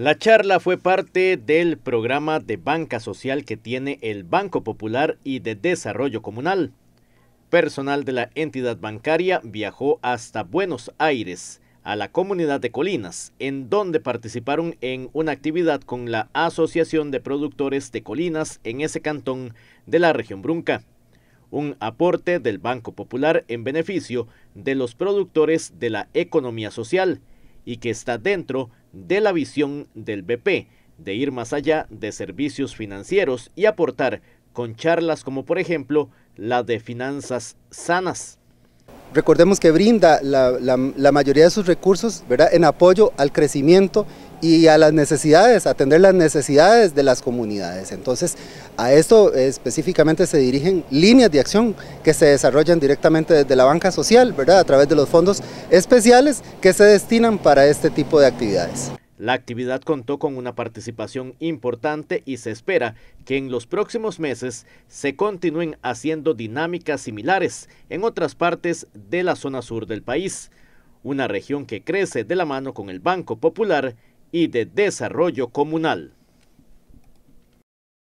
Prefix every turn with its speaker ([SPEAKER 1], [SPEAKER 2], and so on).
[SPEAKER 1] La charla fue parte del programa de banca social que tiene el Banco Popular y de Desarrollo Comunal. Personal de la entidad bancaria viajó hasta Buenos Aires, a la comunidad de Colinas, en donde participaron en una actividad con la Asociación de Productores de Colinas en ese cantón de la región Brunca. Un aporte del Banco Popular en beneficio de los productores de la economía social y que está dentro de la visión del BP, de ir más allá de servicios financieros y aportar con charlas como por ejemplo la de finanzas sanas.
[SPEAKER 2] Recordemos que brinda la, mayoría de sus recursos ¿verdad? en apoyo al crecimiento y a las necesidades, atender las necesidades de las comunidades. Entonces, a esto específicamente se dirigen líneas de acción que se desarrollan directamente desde la banca social, ¿verdad? A través de los fondos especiales que se destinan para este tipo de actividades.
[SPEAKER 1] La actividad contó con una participación importante y se espera que en los próximos meses se continúen haciendo dinámicas similares en otras partes de la zona sur del país, una región que crece de la mano con el Banco Popular y de Desarrollo Comunal.